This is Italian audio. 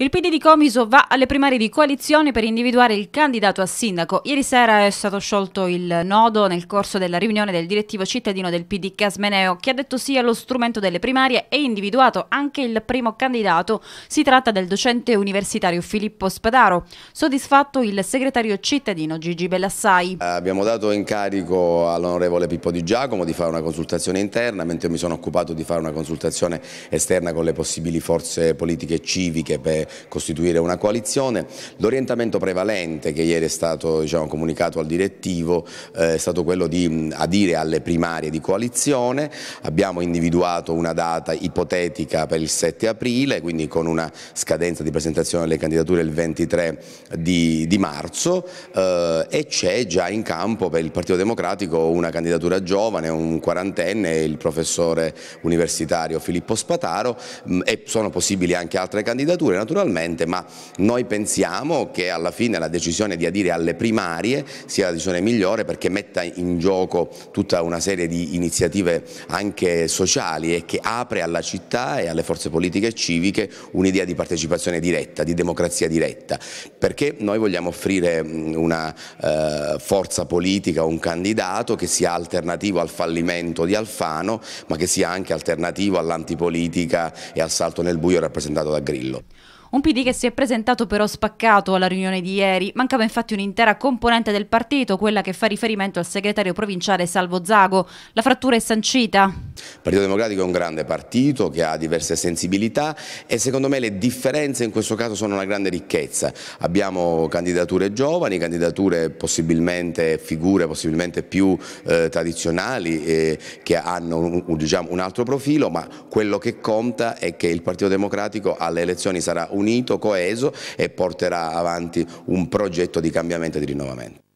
Il PD di Comiso va alle primarie di coalizione per individuare il candidato a sindaco. Ieri sera è stato sciolto il nodo nel corso della riunione del direttivo cittadino del PD Casmeneo che ha detto sì allo strumento delle primarie e individuato anche il primo candidato. Si tratta del docente universitario Filippo Spadaro, soddisfatto il segretario cittadino Gigi Bellassai. Eh, abbiamo dato incarico all'onorevole Pippo Di Giacomo di fare una consultazione interna, mentre io mi sono occupato di fare una consultazione esterna con le possibili forze politiche civiche per costituire una coalizione. L'orientamento prevalente che ieri è stato diciamo, comunicato al direttivo eh, è stato quello di adire alle primarie di coalizione, abbiamo individuato una data ipotetica per il 7 aprile, quindi con una scadenza di presentazione delle candidature il 23 di, di marzo eh, e c'è già in campo per il Partito Democratico una candidatura giovane, un quarantenne, il professore universitario Filippo Spataro mh, e sono possibili anche altre candidature naturalmente naturalmente, ma noi pensiamo che alla fine la decisione di adire alle primarie sia la decisione migliore perché metta in gioco tutta una serie di iniziative anche sociali e che apre alla città e alle forze politiche e civiche un'idea di partecipazione diretta, di democrazia diretta, perché noi vogliamo offrire una eh, forza politica, un candidato che sia alternativo al fallimento di Alfano, ma che sia anche alternativo all'antipolitica e al salto nel buio rappresentato da Grillo. Un PD che si è presentato però spaccato alla riunione di ieri. Mancava infatti un'intera componente del partito, quella che fa riferimento al segretario provinciale Salvo Zago. La frattura è sancita. Il Partito Democratico è un grande partito che ha diverse sensibilità e secondo me le differenze in questo caso sono una grande ricchezza. Abbiamo candidature giovani, candidature possibilmente, figure possibilmente più eh, tradizionali eh, che hanno un, un, diciamo, un altro profilo, ma quello che conta è che il Partito Democratico alle elezioni sarà un unito, coeso e porterà avanti un progetto di cambiamento e di rinnovamento.